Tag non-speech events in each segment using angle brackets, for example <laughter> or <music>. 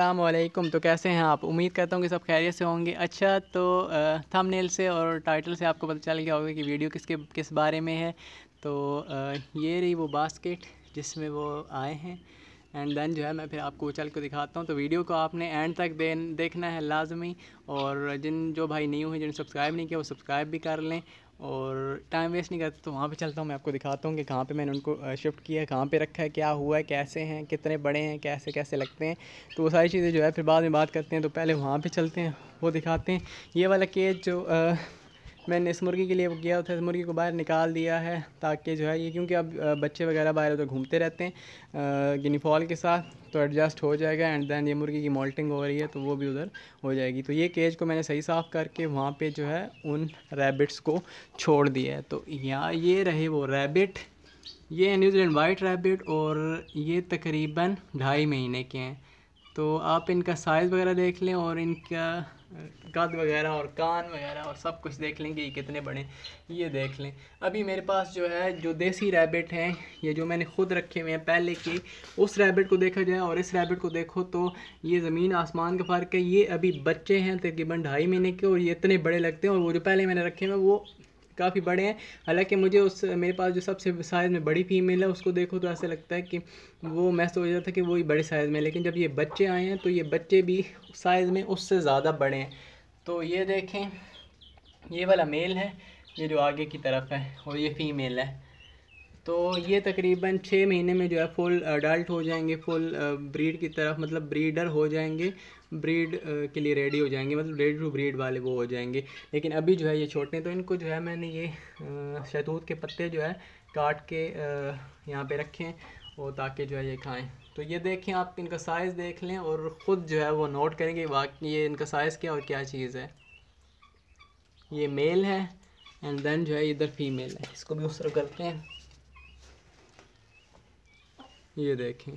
अल्लाम तो कैसे हैं आप उम्मीद करता हूँ कि सब खैरियत से होंगे अच्छा तो थंबनेल से और टाइटल से आपको पता चल गया होगा कि वीडियो किसके किस बारे में है तो आ, ये रही वो बास्केट जिसमें वो आए हैं एंड देन जो है मैं फिर आपको उछल को दिखाता हूँ तो वीडियो को आपने एंड तक दे देखना है लाजमी और जिन जो भाई न्यू हैं जिन्होंने सब्सक्राइब नहीं किया वो सब्सक्राइब भी कर लें और टाइम वेस्ट नहीं करते तो वहाँ पे चलता हूँ मैं आपको दिखाता हूँ कि कहाँ पे मैंने उनको शिफ्ट किया है कहाँ पे रखा है क्या हुआ है कैसे हैं कितने बड़े हैं कैसे कैसे लगते हैं तो वो सारी चीज़ें जो है फिर बाद में बात करते हैं तो पहले वहाँ पर चलते हैं वो दिखाते हैं ये वाला केज जो आ, मैंने इस मुर्गी के लिए वो किया था इस मुर्गी को बाहर निकाल दिया है ताकि जो है ये क्योंकि अब बच्चे वगैरह बाहर उधर घूमते रहते हैं गिनीफॉल के साथ तो एडजस्ट हो जाएगा एंड देन ये मुर्गी की मोल्टिंग हो रही है तो वो भी उधर हो जाएगी तो ये केज को मैंने सही साफ़ करके वहाँ पर जो है उन रैबिट्स को छोड़ दिया है तो यहाँ ये रहे वो रैबिट ये न्यूजीलैंड वाइट रैबिट और ये तकरीबन ढाई महीने के हैं तो आप इनका साइज़ वगैरह देख लें और इनका कद वगैरह और कान वगैरह और सब कुछ देख लें कि ये कितने बड़े ये देख लें अभी मेरे पास जो है जो देसी रैबिट हैं ये जो मैंने खुद रखे हुए हैं पहले के उस रैबिट को देखा जाए और इस रैबिट को देखो तो ये ज़मीन आसमान का फ़र्क है ये अभी बच्चे हैं तकरीबन ढाई महीने के और ये इतने बड़े लगते हैं और वो जो पहले मैंने रखे हुए वो काफ़ी बड़े हैं हालांकि मुझे उस मेरे पास जो सबसे साइज़ में बड़ी फीमेल है उसको देखो तो ऐसा लगता है कि वो मैं सोच रहा था कि वो ही बड़े साइज़ में लेकिन जब ये बच्चे आए हैं तो ये बच्चे भी साइज़ में उससे ज़्यादा बड़े हैं तो ये देखें ये वाला मेल है ये जो आगे की तरफ है और ये फ़ीमेल है तो ये तकरीबन छः महीने में जो है फुल अडल्ट हो जाएंगे फुल ब्रीड की तरफ मतलब ब्रीडर हो जाएंगे ब्रीड के लिए रेडी हो जाएंगे मतलब रेडी टू ब्रीड वाले वो हो जाएंगे लेकिन अभी जो है ये छोटे हैं तो इनको जो है मैंने ये शहतूत के पत्ते जो है काट के यहाँ पे रखें और ताकि जो है ये खाएं तो ये देखें आप इनका साइज़ देख लें और ख़ुद जो है वो नोट करेंगे वाकई ये इनका साइज़ क्या और क्या चीज़ है ये मेल है एंड देन जो है इधर फीमेल है इसको भी उस तरफ करते हैं ये देखें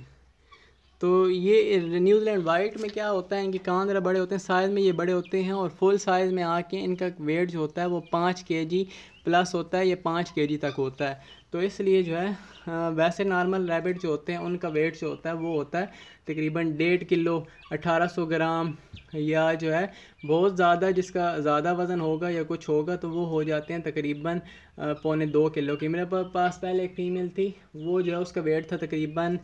तो ये न्यूजीलैंड वाइट में क्या होता है इनके कान ज़रा बड़े होते हैं साइज़ में ये बड़े होते हैं और फुल साइज़ में आके इनका वेट जो होता है वो पाँच के जी प्लस होता है ये पाँच के जी तक होता है तो इसलिए जो है वैसे नॉर्मल रैबिट जो होते हैं उनका वेट जो होता है वो होता है तकरीबन डेढ़ किलो अठारह सौ ग्राम या जो है बहुत ज़्यादा जिसका ज़्यादा वज़न होगा या कुछ होगा तो वो हो जाते हैं तकरीबन पौने दो किलो की मेरे पास पहले एक फ़ीमेल थी वो जो है उसका वेट था तकरीबन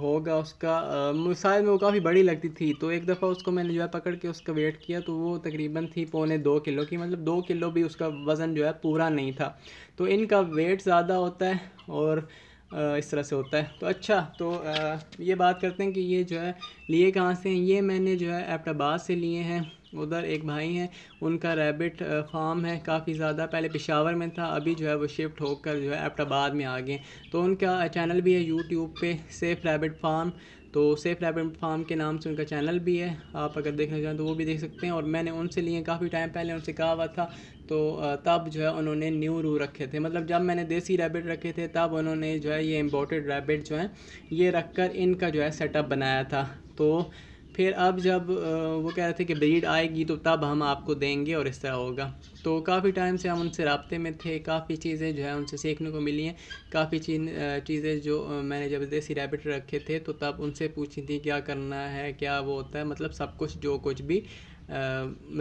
होगा उसका शायद में वो काफ़ी बड़ी लगती थी तो एक दफ़ा उसको मैंने जो है पकड़ के उसका वेट किया तो वो तकरीबन थी पौने दो किलो की मतलब दो किलो भी उसका वज़न जो है पूरा नहीं था तो इनका वेट ज़्यादा होता है और इस तरह से होता है तो अच्छा तो ये बात करते हैं कि ये जो है लिए कहाँ से हैं ये मैंने जो है एबटाबाद से लिए हैं उधर एक भाई हैं उनका रैबिट फार्म है काफ़ी ज़्यादा पहले पिशावर में था अभी जो है वो शिफ्ट होकर जो है एबटाबाद में आ गए तो उनका चैनल भी है यूट्यूब पे सेफ रैबिट फार्म तो सेफ लैब फार्म के नाम से उनका चैनल भी है आप अगर देखना चाहें तो वो भी देख सकते हैं और मैंने उनसे लिए काफ़ी टाइम पहले उनसे कहा हुआ था तो तब जो है उन्होंने न्यू रू रखे थे मतलब जब मैंने देसी रैबिट रखे थे तब उन्होंने जो है ये इम्पोर्टेड रैबिट जो है ये रख कर इनका जो है सेटअप बनाया था तो फिर अब जब वो कह रहे थे कि ब्रीड आएगी तो तब हम आपको देंगे और इस तरह होगा तो काफ़ी टाइम से हम उनसे रबते में थे काफ़ी चीज़ें जो है उनसे सीखने को मिली हैं काफ़ी चीज़ें जो मैंने जब देसी रैबिट रखे थे तो तब उनसे पूछी थी क्या करना है क्या वो होता है मतलब सब कुछ जो कुछ भी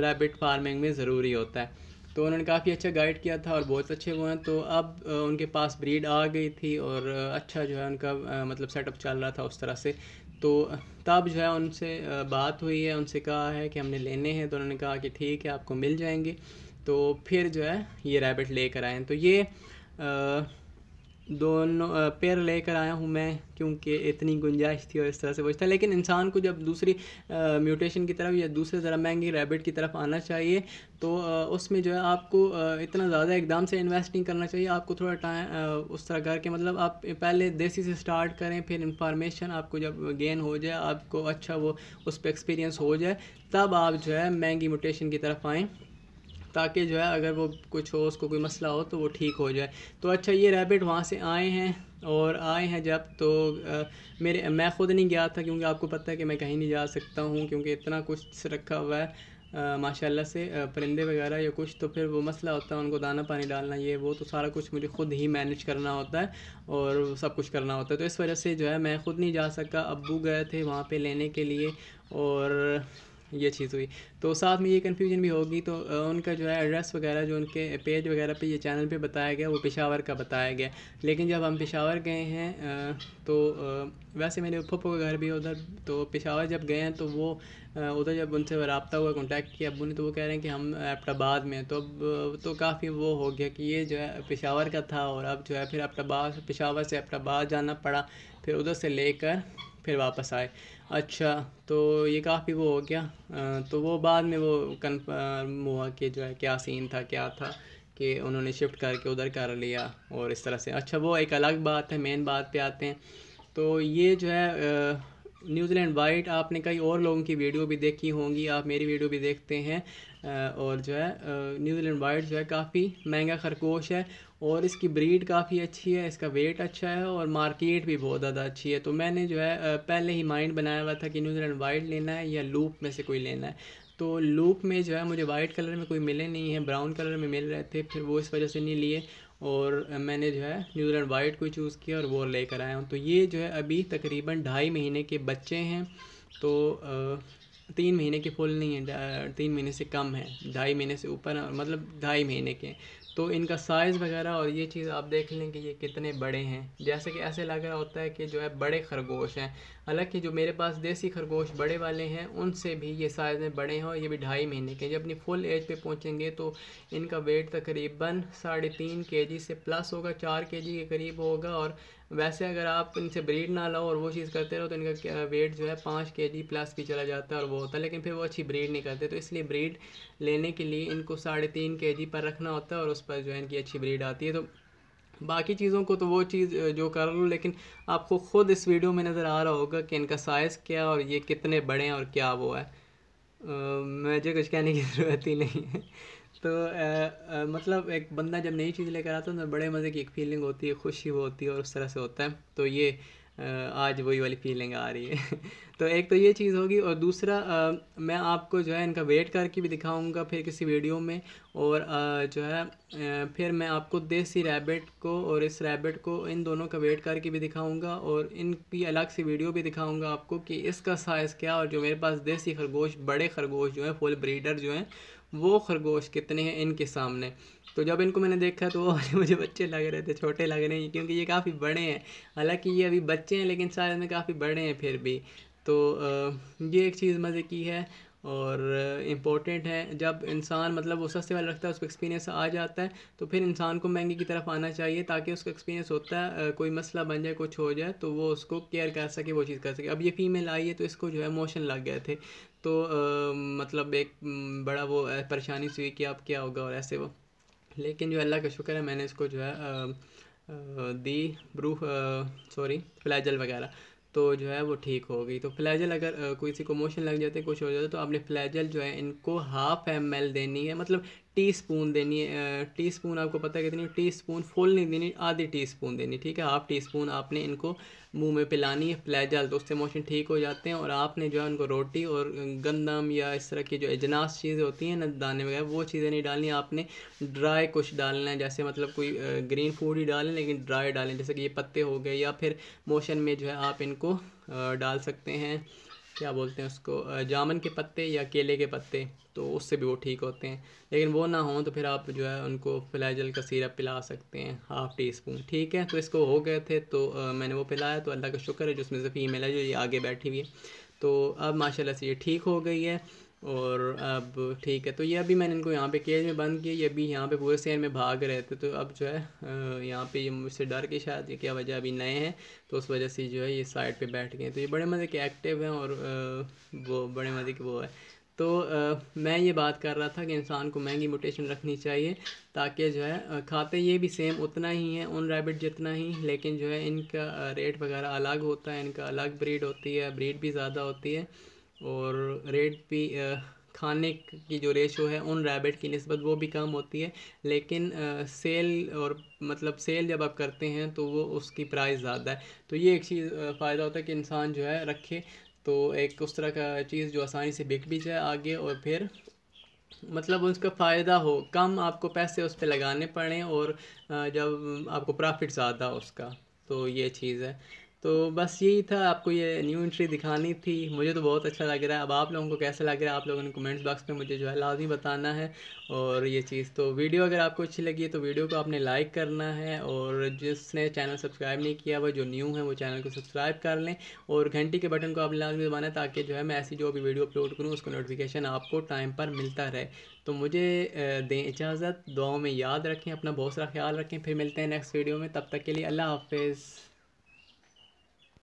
रैबिट फार्मिंग में ज़रूरी होता है तो उन्होंने काफ़ी अच्छा गाइड किया था और बहुत अच्छे हुए हैं तो अब उनके पास ब्रीड आ गई थी और अच्छा जो है उनका मतलब सेटअप चल रहा था उस तरह से तो तब जो है उनसे बात हुई है उनसे कहा है कि हमने लेने हैं तो उन्होंने कहा कि ठीक है आपको मिल जाएंगे तो फिर जो है ये रैबिट लेकर आए तो ये आ, दोनों पेयर लेकर आया हूँ मैं क्योंकि इतनी गुंजाइश थी और इस तरह से बचता लेकिन इंसान को जब दूसरी म्यूटेशन की तरफ या दूसरे ज़रा महंगी रैबिट की तरफ आना चाहिए तो आ, उसमें जो है आपको आ, इतना ज़्यादा एकदम से इन्वेस्ट नहीं करना चाहिए आपको थोड़ा टाइम उस तरह करके मतलब आप पहले देसी से स्टार्ट करें फिर इंफॉर्मेशन आपको जब गेन हो जाए आपको अच्छा वो उस पर एक्सपीरियंस हो जाए तब आप जो है महंगी म्यूटेशन की तरफ आएँ ताकि जो है अगर वो कुछ हो उसको कोई मसला हो तो वो ठीक हो जाए तो अच्छा ये रैबिट वहाँ से आए हैं और आए हैं जब तो आ, मेरे मैं ख़ुद नहीं गया था क्योंकि आपको पता है कि मैं कहीं नहीं जा सकता हूँ क्योंकि इतना कुछ रखा हुआ है माशाल्लाह से परिंदे वगैरह या कुछ तो फिर वो मसला होता है उनको दाना पानी डालना ये वो तो सारा कुछ मुझे ख़ुद ही मैनेज करना होता है और सब कुछ करना होता है तो इस वजह से जो है मैं ख़ुद नहीं जा सका अबू गए थे वहाँ पे लेने के लिए और ये चीज़ हुई तो साथ में ये कन्फ्यूजन भी होगी तो उनका जो है एड्रेस वगैरह जो उनके पेज वगैरह पे ये चैनल पे बताया गया वो पेशावर का बताया गया लेकिन जब हम पेशावर गए हैं तो वैसे मेरे पप्पो का घर भी है उधर तो पेशावर जब गए हैं तो वो उधर जब उनसे रबता हुआ कॉन्टैक्ट किया अबू ने तो वो कह रहे हैं कि हम एबटाबाद में तो अब तो काफ़ी वो हो गया कि ये जो है पेशावर का था और अब जो है फिर एबटाबाद पेशावर से एबटाबाद जाना पड़ा फिर उधर से लेकर फिर वापस आए अच्छा तो ये काफ़ी वो हो गया आ, तो वो बाद में वो कन्फर्म हुआ कि जो है क्या सीन था क्या था कि उन्होंने शिफ्ट करके उधर कर लिया और इस तरह से अच्छा वो एक अलग बात है मेन बात पे आते हैं तो ये जो है न्यूजीलैंड वाइट आपने कई और लोगों की वीडियो भी देखी होंगी आप मेरी वीडियो भी देखते हैं और जो है न्यूजीलैंड वाइट जो है काफ़ी महंगा खरगोश है और इसकी ब्रीड काफ़ी अच्छी है इसका वेट अच्छा है और मार्केट भी बहुत ज़्यादा अच्छी है तो मैंने जो है पहले ही माइंड बनाया हुआ था कि न्यूजीलैंड वाइट लेना है या लूप में से कोई लेना है तो लूप में जो है मुझे वाइट कलर में कोई मिले नहीं है ब्राउन कलर में मिल रहे थे फिर वो इस वजह से नहीं लिए और मैंने जो है न्यूजीलैंड वाइट को चूज़ किया और वो लेकर आया हूँ तो ये जो है अभी तकरीबन ढाई महीने के बच्चे हैं तो आ, तीन महीने के फूल नहीं है तीन महीने से कम है ढाई महीने से ऊपर मतलब ढाई महीने के तो इनका साइज़ वगैरह और ये चीज़ आप देख लें कि ये कितने बड़े हैं जैसे कि ऐसे लग रहा होता है कि जो है बड़े खरगोश हैं हालांकि जो मेरे पास देसी खरगोश बड़े वाले हैं उनसे भी ये साइज़ में बड़े हैं और ये भी ढाई महीने के जब अपनी फुल एज पे पहुँचेंगे तो इनका वेट तकरीबन साढ़े तीन के से प्लस होगा चार के के करीब होगा और वैसे अगर आप इनसे ब्रीड ना लाओ और वो चीज़ करते रहो तो इनका वेट जो है पाँच के जी प्लस भी चला जाता है और वो होता है लेकिन फिर वो अच्छी ब्रीड नहीं करते तो इसलिए ब्रीड लेने के लिए इनको साढ़े तीन के जी पर रखना होता है और उस पर जो है इनकी अच्छी ब्रीड आती है तो बाकी चीज़ों को तो वो चीज़ जो कर लो लेकिन आपको ख़ुद इस वीडियो में नज़र आ रहा होगा कि इनका साइज़ क्या और ये कितने बड़े हैं और क्या वो है आ, मुझे कुछ कहने की <laughs> ज़रूरत ही नहीं है तो आ, आ, मतलब एक बंदा जब नई चीज़ लेकर आता है तो बड़े मज़े की एक फीलिंग होती है खुशी होती है और उस तरह से होता है तो ये आज वही वाली फीलिंग आ रही है <laughs> तो एक तो ये चीज़ होगी और दूसरा आ, मैं आपको जो है इनका वेट करके भी दिखाऊंगा फिर किसी वीडियो में और आ, जो है फिर मैं आपको देसी रैबिट को और इस रैबिट को इन दोनों का वेट करके भी दिखाऊंगा और इनकी अलग सी वीडियो भी दिखाऊंगा आपको कि इसका साइज़ क्या और जो मेरे पास देसी खरगोश बड़े खरगोश जो हैं फुल ब्रीडर जो हैं वो खरगोश कितने हैं इनके सामने तो जब इनको मैंने देखा तो वो <laughs> मुझे बच्चे लग रहे थे छोटे लग रहे हैं क्योंकि ये काफ़ी बड़े हैं हालांकि ये अभी बच्चे हैं लेकिन शायद में काफ़ी बड़े हैं फिर भी तो ये एक चीज़ मज़े की है और इम्पोर्टेंट है जब इंसान मतलब वो सस्ते वाला रखता है उसको एक्सपीरियंस आ जाता है तो फिर इंसान को महंगे की तरफ आना चाहिए ताकि उसका एक्सपीरियंस होता है कोई मसला बन जाए कुछ हो जाए तो वो उसको केयर कर सके वो चीज़ कर सके अब ये फीमेल आई है तो इसको जो है मोशन लग गए थे तो आ, मतलब एक बड़ा वो परेशानी सी हुई कि आप क्या होगा और ऐसे वो लेकिन जो अल्लाह का शुक्र है मैंने इसको जो है आ, दी ब्रू सॉरी फ्लैजल वगैरह तो जो है वो ठीक हो गई तो फ्लैजल अगर कोई किसी को मोशन लग जाते कुछ हो जाता तो आपने फ्लैजल जो है इनको हाफ एम एल देनी है मतलब टी स्पून देनी है टी स्पून आपको पता है कितनी टी स्पून फुल नहीं देनी आधी टी स्पून देनी ठीक है हाफ टी स्पून आपने इनको मुंह में पिलानी है पिलाया तो उससे मोशन ठीक हो जाते हैं और आपने जो है उनको रोटी और गंदम या इस तरह की जो एजनास चीज़ें होती हैं ना दाने वगैरह वो चीज़ें नहीं डालनी आपने ड्राई कुछ डालना है जैसे मतलब कोई ग्रीन फूड ही डालें लेकिन ड्राई डालें जैसे कि ये पत्ते हो गए या फिर मोशन में जो है आप इनको डाल सकते हैं क्या बोलते हैं उसको जामन के पत्ते या केले के पत्ते तो उससे भी वो ठीक होते हैं लेकिन वो ना हो तो फिर आप जो है उनको फ्लैजल का सिरप पिला सकते हैं हाफ़ टी स्पून ठीक है तो इसको हो गए थे तो आ, मैंने वो पिलाया तो अल्लाह का शुक्र है जिसमें से फीमेल है जो ये आगे बैठी हुई है तो अब माशाल्लाह से ये ठीक हो गई है और अब ठीक है तो ये अभी मैंने इनको यहाँ पे केज में बंद किया ये अभी यहाँ पे पूरे शहर में भाग रहे थे तो अब जो है यहाँ पे ये मुझसे डर के शायद ये क्या वजह अभी नए हैं तो उस वजह से जो है ये साइड पे बैठ गए तो ये बड़े मज़े के एक्टिव हैं और वो बड़े मज़े के वो है तो आ, मैं ये बात कर रहा था कि इंसान को महंगी म्यूटेशन रखनी चाहिए ताकि जो है खाते ये भी सेम उतना ही है उन रैबिट जितना ही लेकिन जो है इनका रेट वगैरह अलग होता है इनका अलग ब्रीड होती है ब्रीड भी ज़्यादा होती है और रेट भी खाने की जो रेशो है उन रैबिट की नस्बत वो भी कम होती है लेकिन सेल और मतलब सेल जब आप करते हैं तो वो उसकी प्राइस ज़्यादा है तो ये एक चीज़ फ़ायदा होता है कि इंसान जो है रखे तो एक उस तरह का चीज़ जो आसानी से बिक भी जाए आगे और फिर मतलब उसका फ़ायदा हो कम आपको पैसे उस पर लगाने पड़ें और जब आपको प्रॉफिट ज़्यादा उसका तो ये चीज़ है तो बस यही था आपको ये न्यू एंट्री दिखानी थी मुझे तो बहुत अच्छा लग रहा है अब आप लोगों को कैसा लग रहा है आप लोगों ने कमेंट्स बॉक्स में मुझे जो है लाजमी बताना है और ये चीज़ तो वीडियो अगर आपको अच्छी लगी है तो वीडियो को आपने लाइक करना है और जिसने चैनल सब्सक्राइब नहीं किया वो जो न्यू है वो चैनल को सब्सक्राइब कर लें और घंटी के बटन को आप लाजमी दबाना ताकि जो है मैं ऐसी जो भी वीडियो अपलोड करूँ उसका नोटिफिकेशन आपको टाइम पर मिलता रहे तो मुझे दें इजाज़त दुआओं में याद रखें अपना बहुत सारा ख्याल रखें फिर मिलते हैं नेक्स्ट वीडियो में तब तक के लिए अल्लाह हाफिज़